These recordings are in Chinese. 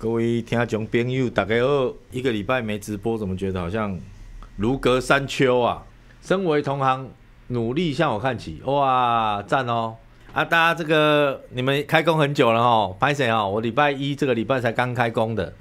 各位听众朋友，大概好！一个礼拜没直播，怎么觉得好像如隔三秋啊？身为同行，努力向我看齐，哇，赞哦！啊，大家这个你们开工很久了哦，拍谁哦，我礼拜一这个礼拜才刚开工的。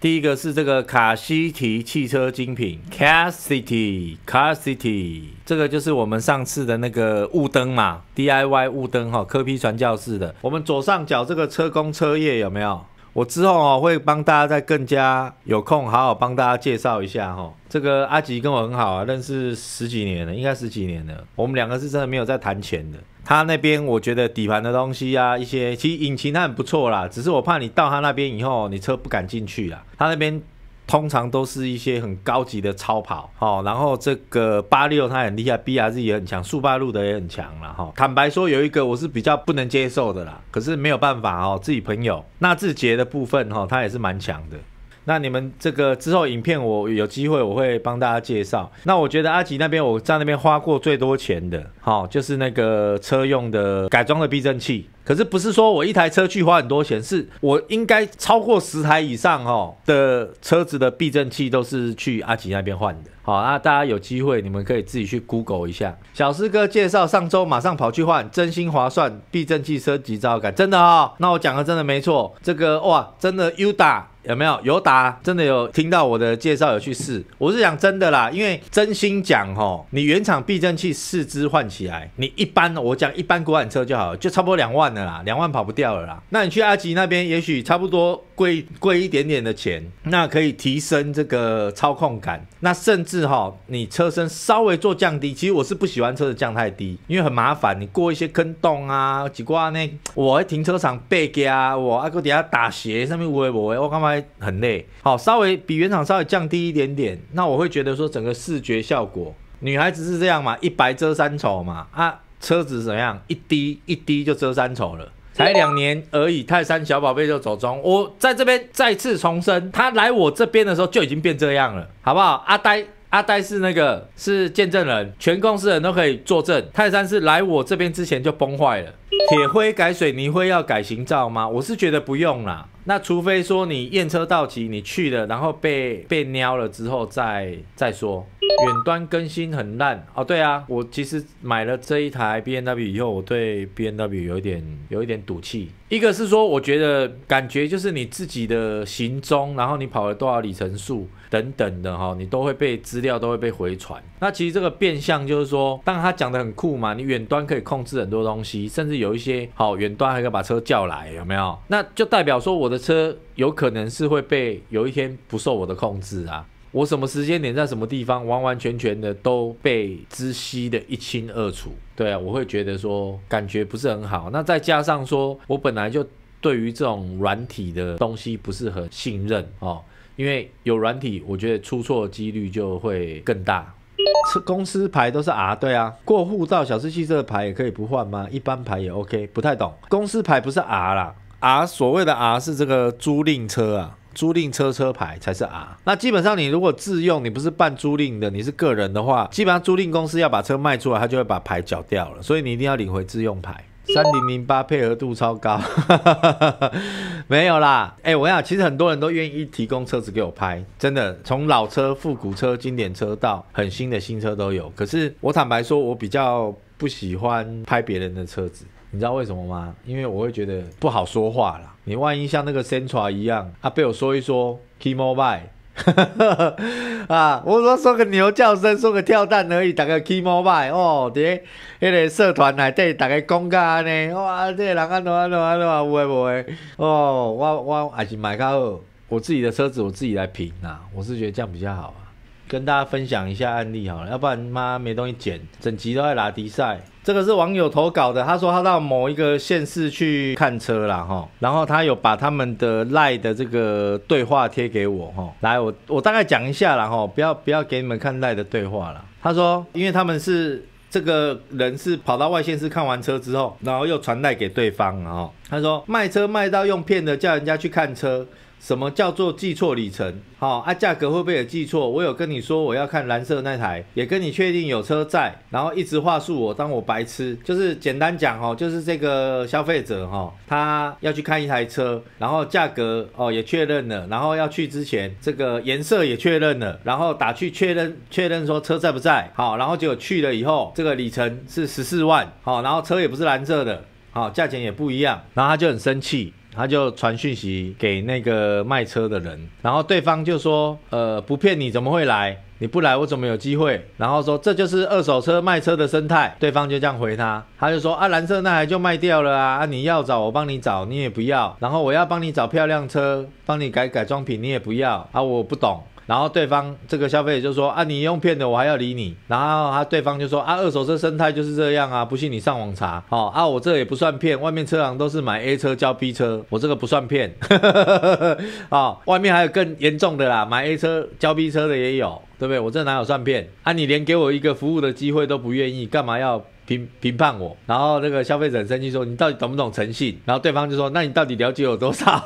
第一个是这个卡西提汽车精品 c a s c i t y c a s City，这个就是我们上次的那个雾灯嘛，DIY 雾灯哈，科批传教士的。我们左上角这个车工车业有没有？我之后哦，会帮大家再更加有空好好帮大家介绍一下哈。这个阿吉跟我很好啊，认识十几年了，应该十几年了。我们两个是真的没有在谈钱的。他那边我觉得底盘的东西啊，一些其实引擎他很不错啦，只是我怕你到他那边以后，你车不敢进去啦。他那边。通常都是一些很高级的超跑，哈，然后这个八六它很厉害，BRZ 也很强，速八路的也很强了，哈。坦白说，有一个我是比较不能接受的啦，可是没有办法，哦，自己朋友。纳智捷的部分，哈，它也是蛮强的。那你们这个之后影片我有机会我会帮大家介绍。那我觉得阿吉那边我在那边花过最多钱的，好，就是那个车用的改装的避震器。可是不是说我一台车去花很多钱，是我应该超过十台以上哈的车子的避震器都是去阿吉那边换的。好啊，大家有机会你们可以自己去 Google 一下。小师哥介绍，上周马上跑去换，真心划算，避震器升级照感，真的哈。那我讲的真的没错，这个哇真的优打。有没有有打真的有听到我的介绍有去试？我是讲真的啦，因为真心讲吼，你原厂避震器四支换起来，你一般我讲一般国产车就好，就差不多两万的啦，两万跑不掉了啦。那你去阿吉那边，也许差不多贵贵一点点的钱，那可以提升这个操控感。那甚至哈，你车身稍微做降低，其实我是不喜欢车子降太低，因为很麻烦，你过一些坑洞啊，几挂呢，我喺停车场背夹，我阿哥底下打斜，上面有诶无我干嘛？很累，好，稍微比原厂稍微降低一点点，那我会觉得说整个视觉效果，女孩子是这样嘛，一白遮三丑嘛，啊，车子怎样，一滴一滴就遮三丑了，才两年而已，泰山小宝贝就走中，我在这边再次重申，他来我这边的时候就已经变这样了，好不好？阿呆，阿呆是那个是见证人，全公司人都可以作证，泰山是来我这边之前就崩坏了，铁灰改水泥灰要改型照吗？我是觉得不用啦，那除非说你验车到期，你去了，然后被被撩了之后再再说。远端更新很烂哦，对啊，我其实买了这一台 B N W 以后，我对 B N W 有一点有一点赌气。一个是说，我觉得感觉就是你自己的行踪，然后你跑了多少里程数等等的哈，你都会被资料都会被回传。那其实这个变相就是说，当然他讲的很酷嘛，你远端可以控制很多东西，甚至有一些好远端还可以把车叫来，有没有？那就代表说我的车有可能是会被有一天不受我的控制啊。我什么时间点在什么地方，完完全全的都被知悉的一清二楚。对啊，我会觉得说感觉不是很好。那再加上说，我本来就对于这种软体的东西不是很信任哦，因为有软体，我觉得出错几率就会更大。车公司牌都是 R，对啊。过户到小四汽车牌也可以不换吗？一般牌也 OK，不太懂。公司牌不是 R 啦，R 所谓的 R 是这个租赁车啊。租赁车车牌才是 R，那基本上你如果自用，你不是办租赁的，你是个人的话，基本上租赁公司要把车卖出来，他就会把牌缴掉了，所以你一定要领回自用牌。三零零八配合度超高，没有啦。哎，我讲，其实很多人都愿意提供车子给我拍，真的，从老车、复古车、经典车到很新的新车都有。可是我坦白说，我比较不喜欢拍别人的车子。你知道为什么吗？因为我会觉得不好说话啦。你万一像那个 Central 一样，他被我说一说，Kimo 败，啊，我说说个牛叫声，说个跳蛋而已，大家 Kimo 败哦。在那个社团内底，大家讲个安尼，哇，这个人安怎安怎安怎，会不会？哦，我我还是买个我自己的车子，我自己来评啊。我是觉得这样比较好。跟大家分享一下案例好了，要不然妈没东西剪，整集都在拉迪赛。这个是网友投稿的，他说他到某一个县市去看车了哈，然后他有把他们的赖的这个对话贴给我哈。来，我我大概讲一下了哈，不要不要给你们看赖的对话了。他说，因为他们是这个人是跑到外县市看完车之后，然后又传赖给对方。啊，他说卖车卖到用骗的，叫人家去看车。什么叫做记错里程？好啊，价格会不会有记错？我有跟你说我要看蓝色那台，也跟你确定有车在，然后一直话术我当我白痴。就是简单讲哦，就是这个消费者哈，他要去看一台车，然后价格哦也确认了，然后要去之前这个颜色也确认了，然后打去确认确认说车在不在，好，然后结果去了以后，这个里程是十四万，好，然后车也不是蓝色的，好，价钱也不一样，然后他就很生气。他就传讯息给那个卖车的人，然后对方就说：“呃，不骗你，怎么会来？你不来，我怎么有机会？”然后说：“这就是二手车卖车的生态。”对方就这样回他，他就说：“啊，蓝色那台就卖掉了啊！啊，你要找我帮你找，你也不要。然后我要帮你找漂亮车，帮你改改装品，你也不要啊！我不懂。”然后对方这个消费者就说啊，你用骗的，我还要理你？然后他对方就说啊，二手车生态就是这样啊，不信你上网查哦啊，我这也不算骗，外面车行都是买 A 车交 B 车，我这个不算骗啊。外面还有更严重的啦，买 A 车交 B 车的也有，对不对？我这哪有算骗？啊，你连给我一个服务的机会都不愿意，干嘛要？评评判我，然后那个消费者很生气说：“你到底懂不懂诚信？”然后对方就说：“那你到底了解我多少？”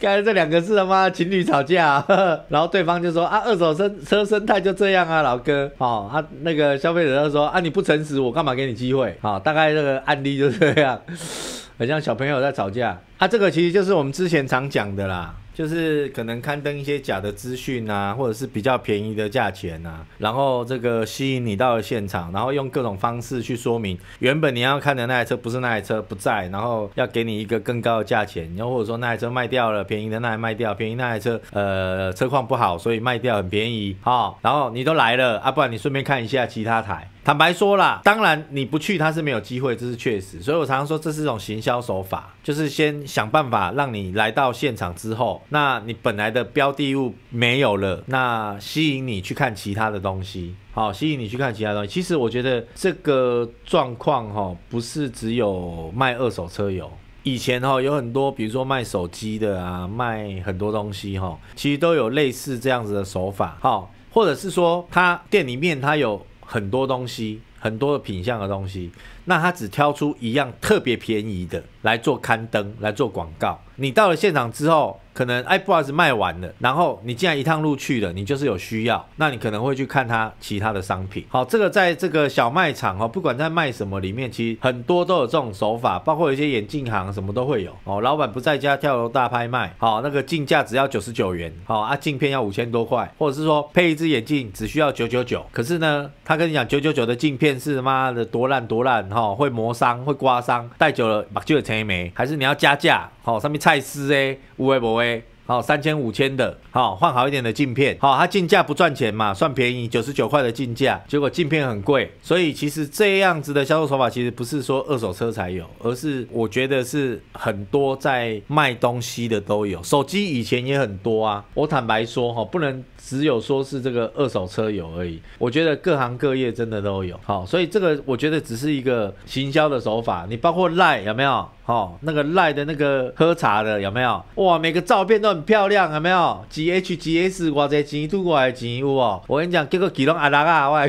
刚 才这两个字他妈情侣吵架，然后对方就说：“啊，二手车车生态就这样啊，老哥。”哦，他那个消费者就说：“啊，你不诚实，我干嘛给你机会？”好，大概这个案例就这样，很像小朋友在吵架。他这个其实就是我们之前常讲的啦。就是可能刊登一些假的资讯啊，或者是比较便宜的价钱啊，然后这个吸引你到了现场，然后用各种方式去说明，原本你要看的那台车不是那台车不在，然后要给你一个更高的价钱，然后或者说那台车卖掉了，便宜的那台卖掉，便宜那台车呃车况不好，所以卖掉很便宜啊，然后你都来了啊，不然你顺便看一下其他台。坦白说啦，当然你不去，他是没有机会，这是确实。所以我常常说，这是一种行销手法，就是先想办法让你来到现场之后，那你本来的标的物没有了，那吸引你去看其他的东西，好，吸引你去看其他东西。其实我觉得这个状况哈，不是只有卖二手车有，以前哈有很多，比如说卖手机的啊，卖很多东西哈，其实都有类似这样子的手法，好，或者是说他店里面他有。很多东西，很多的品相的东西。那他只挑出一样特别便宜的来做刊登、来做广告。你到了现场之后，可能 i p o d s 卖完了，然后你既然一趟路去了，你就是有需要，那你可能会去看他其他的商品。好，这个在这个小卖场哦，不管在卖什么里面，其实很多都有这种手法，包括一些眼镜行什么都会有哦。老板不在家，跳楼大拍卖，好，那个进价只要九十九元，好啊，镜片要五千多块，或者是说配一只眼镜只需要九九九，可是呢，他跟你讲九九九的镜片是妈的多烂多烂。吼，会磨伤，会刮伤，戴久了目睭会青眉，还是你要加价？吼，上面菜丝诶，有诶无诶？好，三千五千的，好换好一点的镜片，好，它进价不赚钱嘛，算便宜，九十九块的进价，结果镜片很贵，所以其实这样子的销售手法，其实不是说二手车才有，而是我觉得是很多在卖东西的都有，手机以前也很多啊，我坦白说哈，不能只有说是这个二手车有而已，我觉得各行各业真的都有，好，所以这个我觉得只是一个行销的手法，你包括赖有没有？哦，那个赖的那个喝茶的有没有？哇，每个照片都很漂亮，有没有？G H G S 我这钱都过来钱有无？我跟你讲，结果几龙阿拉啊，我来，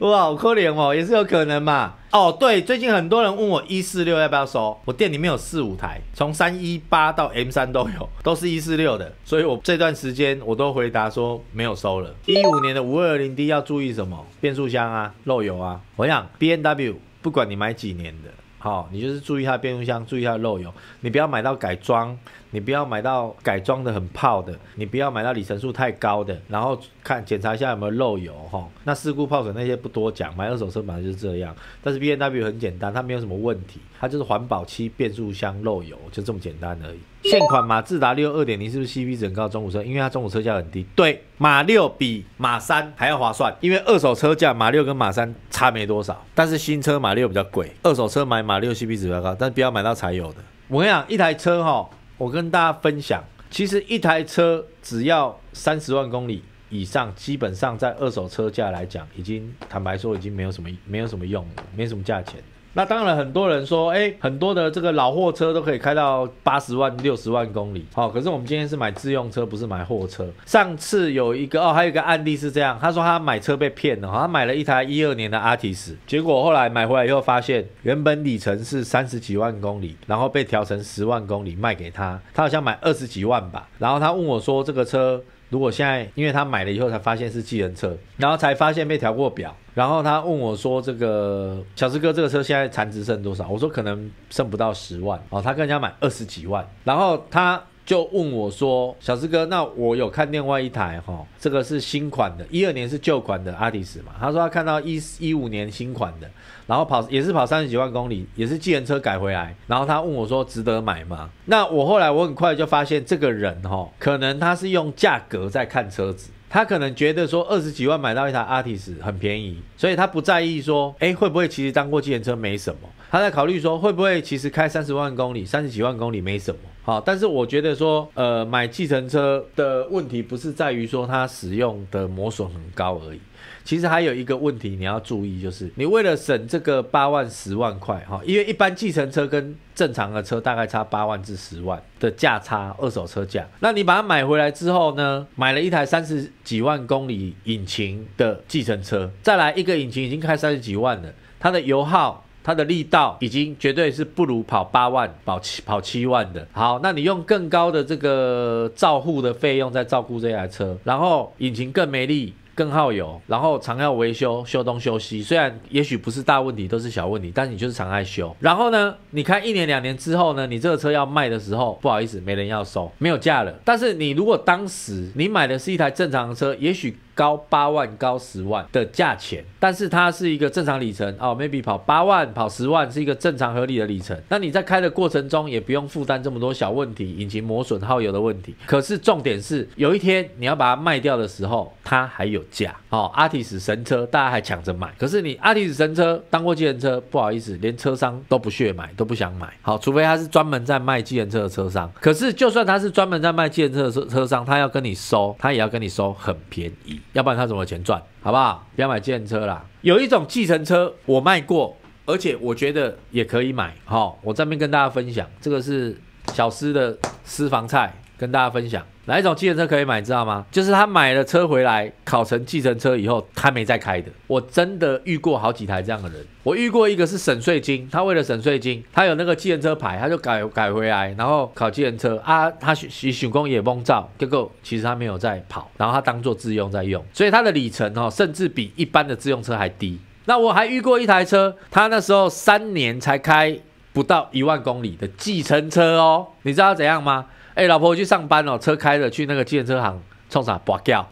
哇，好可怜哦，也是有可能嘛。哦，对，最近很多人问我一四六要不要收，我店里面有四五台，从三一八到 M 三都有，都是一四六的，所以我这段时间我都回答说没有收了。一五年的五二零 D 要注意什么？变速箱啊，漏油啊。我想 B N W，不管你买几年的。好，你就是注意一下变速箱，注意一下漏油，你不要买到改装。你不要买到改装的很泡的，你不要买到里程数太高的，然后看检查一下有没有漏油哈。那事故泡水那些不多讲，买二手车本来就是这样。但是 B N W 很简单，它没有什么问题，它就是环保漆变速箱漏油，就这么简单而已。现款马自达六二点零是不是 C P 值很高？中古车，因为它中古车价很低。对，马六比马三还要划算，因为二手车价马六跟马三差没多少，但是新车马六比较贵，二手车买马六 C P 值比较高，但是不要买到柴油的。我跟你讲，一台车哈。我跟大家分享，其实一台车只要三十万公里以上，基本上在二手车价来讲，已经坦白说已经没有什么没有什么用了，没什么价钱。那当然，很多人说，哎，很多的这个老货车都可以开到八十万、六十万公里，好。可是我们今天是买自用车，不是买货车。上次有一个哦，还有一个案例是这样，他说他买车被骗了，他买了一台一二年的阿提斯，结果后来买回来以后发现，原本里程是三十几万公里，然后被调成十万公里卖给他，他好像买二十几万吧，然后他问我说这个车。如果现在因为他买了以后才发现是计程车，然后才发现被调过表，然后他问我说：“这个小师哥，这个车现在残值剩多少？”我说：“可能剩不到十万。”哦，他跟人家买二十几万，然后他。就问我说：“小师哥，那我有看另外一台哈，这个是新款的，一二年是旧款的阿迪斯嘛？”他说他看到一一五年新款的，然后跑也是跑三十几万公里，也是机人车改回来。然后他问我说：“值得买吗？”那我后来我很快就发现这个人哈，可能他是用价格在看车子，他可能觉得说二十几万买到一台阿迪斯很便宜，所以他不在意说，哎，会不会其实当过寄存车没什么？他在考虑说会不会其实开三十万公里、三十几万公里没什么。好，但是我觉得说，呃，买计程车的问题不是在于说它使用的磨损很高而已，其实还有一个问题你要注意，就是你为了省这个八万十万块哈，因为一般计程车跟正常的车大概差八万至十万的价差，二手车价。那你把它买回来之后呢，买了一台三十几万公里引擎的计程车，再来一个引擎已经开三十几万了，它的油耗。它的力道已经绝对是不如跑八万跑七跑七万的好。那你用更高的这个照护的费用在照顾这台车，然后引擎更没力、更耗油，然后常要维修，修东修西。虽然也许不是大问题，都是小问题，但你就是常爱修。然后呢，你开一年两年之后呢，你这个车要卖的时候，不好意思，没人要收，没有价了。但是你如果当时你买的是一台正常的车，也许。高八万、高十万的价钱，但是它是一个正常里程哦，maybe 跑八万、跑十万是一个正常合理的里程。那你在开的过程中也不用负担这么多小问题，引擎磨损、耗油的问题。可是重点是，有一天你要把它卖掉的时候，它还有价哦。阿蒂斯神车，大家还抢着买。可是你阿蒂斯神车当过纪念车，不好意思，连车商都不屑买，都不想买。好，除非他是专门在卖纪念车的车商。可是就算他是专门在卖纪念车的车商，他要跟你收，他也要跟你收很便宜。要不然他怎么钱赚？好不好？不要买计程车啦。有一种计程车我卖过，而且我觉得也可以买。好，我这边跟大家分享，这个是小司的私房菜。跟大家分享哪一种计程车可以买，知道吗？就是他买了车回来考成计程车以后，他没再开的。我真的遇过好几台这样的人。我遇过一个是省税金，他为了省税金，他有那个计程车牌，他就改改回来，然后考计程车啊，他许许工也蒙照，结果其实他没有在跑，然后他当做自用在用，所以他的里程哦，甚至比一般的自用车还低。那我还遇过一台车，他那时候三年才开不到一万公里的计程车哦，你知道怎样吗？哎，老婆，我去上班喽，车开了去那个机车行，冲啥拔掉？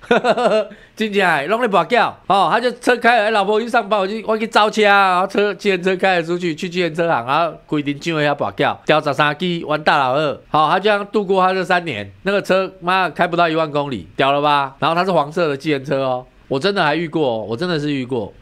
真厉害，拢咧拔掉。哦，他就车开了，哎，老婆我去上班，我去我去招枪，然后车机车开了出去，去机车行，然后规定怎会要拔掉？吊十三 G 玩大老二，好，他这样度过他这三年。那个车妈开不到一万公里，屌了吧？然后他是黄色的机车哦，我真的还遇过，哦，我真的是遇过。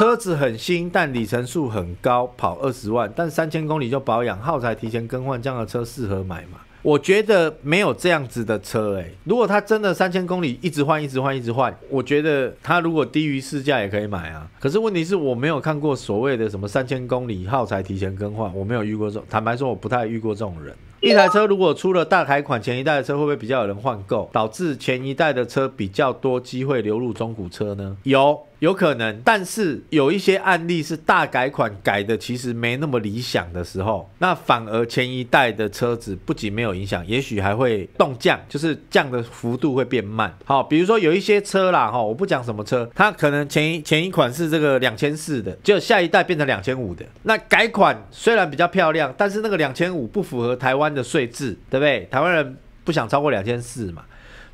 车子很新，但里程数很高，跑二十万，但三千公里就保养耗材提前更换，这样的车适合买吗？我觉得没有这样子的车哎，如果他真的三千公里一直换一直换一直换，我觉得他如果低于市价也可以买啊。可是问题是我没有看过所谓的什么三千公里耗材提前更换，我没有遇过这，坦白说我不太遇过这种人。一台车如果出了大改款，前一代的车会不会比较有人换购，导致前一代的车比较多机会流入中古车呢？有。有可能，但是有一些案例是大改款改的其实没那么理想的时候，那反而前一代的车子不仅没有影响，也许还会动降，就是降的幅度会变慢。好，比如说有一些车啦，哈，我不讲什么车，它可能前一前一款是这个两千四的，就下一代变成两千五的。那改款虽然比较漂亮，但是那个两千五不符合台湾的税制，对不对？台湾人不想超过两千四嘛，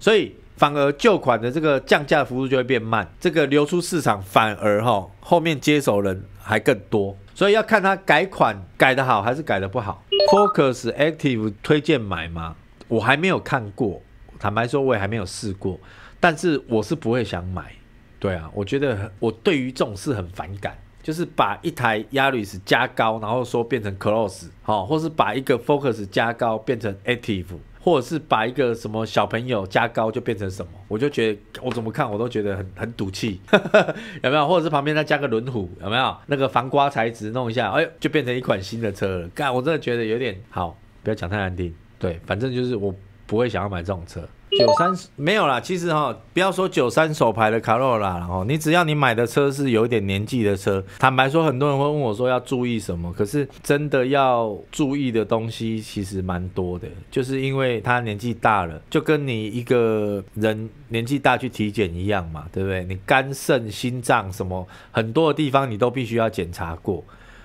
所以。反而旧款的这个降价幅度就会变慢，这个流出市场反而哈后面接手人还更多，所以要看它改款改得好还是改得不好。Focus Active 推荐买吗？我还没有看过，坦白说我也还没有试过，但是我是不会想买。对啊，我觉得我对于这种事很反感，就是把一台 Aries 加高，然后说变成 Cross 好，或是把一个 Focus 加高变成 Active。或者是把一个什么小朋友加高就变成什么，我就觉得我怎么看我都觉得很很赌气，有没有？或者是旁边再加个轮毂，有没有？那个防刮材质弄一下，哎，就变成一款新的车了。干，我真的觉得有点好，不要讲太难听。对，反正就是我不会想要买这种车。九三没有啦，其实哈，不要说九三手牌的卡罗拉了哈，你只要你买的车是有点年纪的车，坦白说，很多人会问我说要注意什么，可是真的要注意的东西其实蛮多的，就是因为他年纪大了，就跟你一个人年纪大去体检一样嘛，对不对？你肝肾心脏什么很多的地方你都必须要检查过。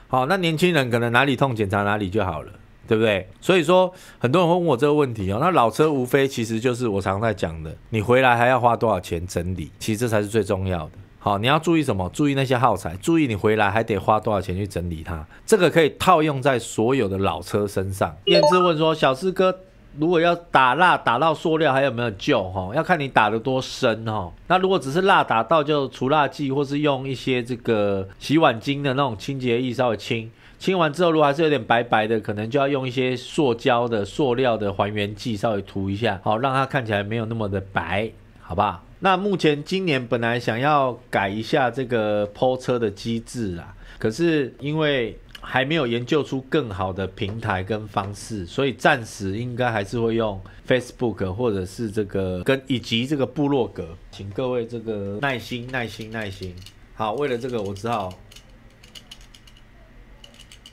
好，那年轻人可能哪里痛检查哪里就好了。对不对？所以说，很多人会问我这个问题哦。那老车无非其实就是我常在讲的，你回来还要花多少钱整理？其实这才是最重要的。好，你要注意什么？注意那些耗材，注意你回来还得花多少钱去整理它。这个可以套用在所有的老车身上。燕之问说：“小四哥。”如果要打蜡，打到塑料还有没有救？哈，要看你打得多深哈。那如果只是蜡打到，就除蜡剂，或是用一些这个洗碗巾的那种清洁液稍微清清完之后，如果还是有点白白的，可能就要用一些塑胶的、塑料的还原剂稍微涂一下，好让它看起来没有那么的白，好不好？那目前今年本来想要改一下这个抛车的机制啊，可是因为。还没有研究出更好的平台跟方式，所以暂时应该还是会用 Facebook 或者是这个跟以及这个部落格，请各位这个耐心耐心耐心。好，为了这个我只好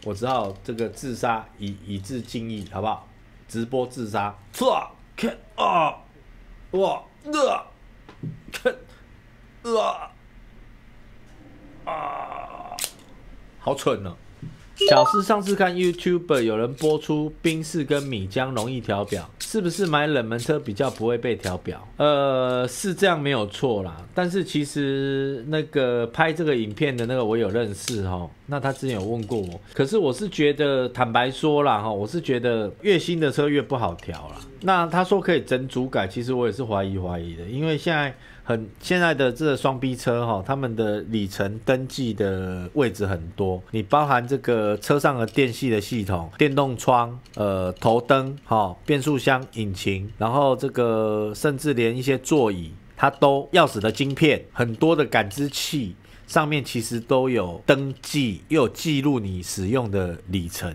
我只好这个自杀以以致敬意，好不好？直播自杀，看啊，哇，呃看啊啊，好蠢呢。小四上次看 YouTube 有人播出冰室跟米江容易调表，是不是买冷门车比较不会被调表？呃，是这样没有错啦，但是其实那个拍这个影片的那个我有认识哦，那他之前有问过我，可是我是觉得坦白说啦，哈，我是觉得越新的车越不好调啦。那他说可以整主改，其实我也是怀疑怀疑的，因为现在。很现在的这个双 B 车哈，他们的里程登记的位置很多，你包含这个车上的电系的系统、电动窗、呃头灯、哈变速箱、引擎，然后这个甚至连一些座椅，它都钥匙的晶片，很多的感知器上面其实都有登记，又记录你使用的里程，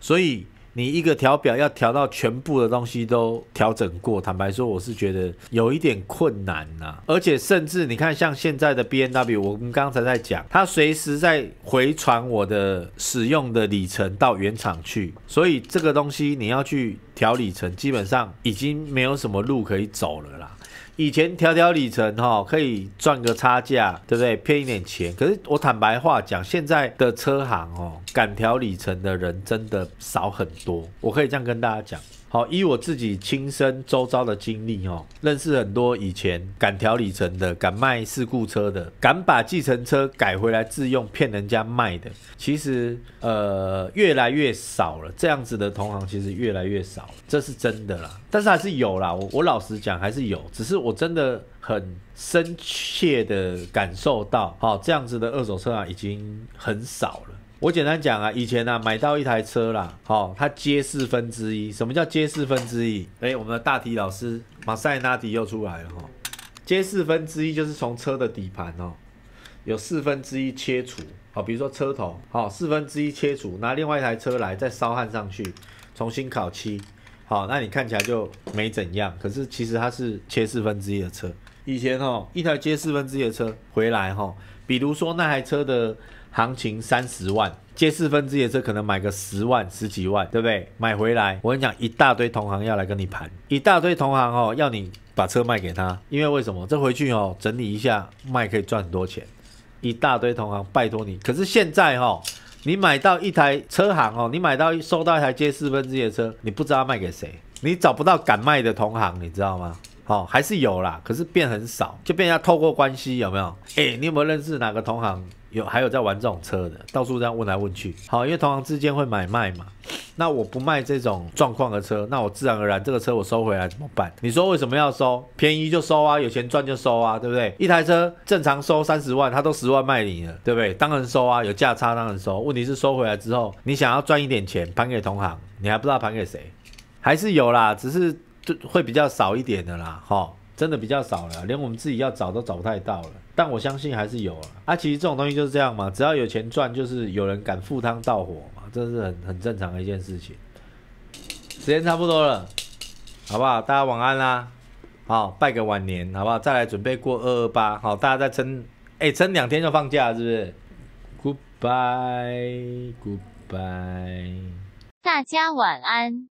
所以。你一个调表要调到全部的东西都调整过，坦白说我是觉得有一点困难呐，而且甚至你看像现在的 B N W，我们刚才在讲，它随时在回传我的使用的里程到原厂去，所以这个东西你要去。调里程基本上已经没有什么路可以走了啦。以前调调里程哈，可以赚个差价，对不对？骗一点钱。可是我坦白话讲，现在的车行哦，敢调里程的人真的少很多。我可以这样跟大家讲。好，以我自己亲身周遭的经历哦，认识很多以前敢调里程的、敢卖事故车的、敢把计程车改回来自用骗人家卖的，其实呃越来越少了。这样子的同行其实越来越少了，这是真的啦。但是还是有啦，我我老实讲还是有，只是我真的很深切地感受到，好这样子的二手车啊已经很少了。我简单讲啊，以前啊，买到一台车啦，好，它接四分之一，什么叫接四分之一？哎，我们的大题老师马塞拉迪又出来了哈，接四分之一就是从车的底盘哦，有四分之一切除，好，比如说车头，好，四分之一切除，拿另外一台车来再烧焊上去，重新烤漆，好，那你看起来就没怎样，可是其实它是切四分之一的车，以前哦，一台接四分之一的车回来哈，比如说那台车的。行情三十万，借四分之一的车，可能买个十万、十几万，对不对？买回来，我跟你讲，一大堆同行要来跟你盘，一大堆同行哦，要你把车卖给他，因为为什么？这回去哦，整理一下，卖可以赚很多钱。一大堆同行，拜托你。可是现在哦。你买到一台车行哦，你买到收到一台接四分之一的车，你不知道卖给谁，你找不到敢卖的同行，你知道吗？哦，还是有啦，可是变很少，就变要透过关系，有没有？哎，你有没有认识哪个同行？有还有在玩这种车的，到处这样问来问去。好，因为同行之间会买卖嘛。那我不卖这种状况的车，那我自然而然这个车我收回来怎么办？你说为什么要收？便宜就收啊，有钱赚就收啊，对不对？一台车正常收三十万，他都十万卖你了，对不对？当然收啊，有价差当然收。问题是收回来之后，你想要赚一点钱盘给同行，你还不知道盘给谁，还是有啦，只是会比较少一点的啦，哈。真的比较少了，连我们自己要找都找不太到了。但我相信还是有啊。啊，其实这种东西就是这样嘛，只要有钱赚，就是有人敢赴汤蹈火嘛，这是很很正常的一件事情。时间差不多了，好不好？大家晚安啦。好，拜个晚年，好不好？再来准备过二二八。好，大家再撑，哎，撑两天就放假，是不是？Goodbye，goodbye。大家晚安。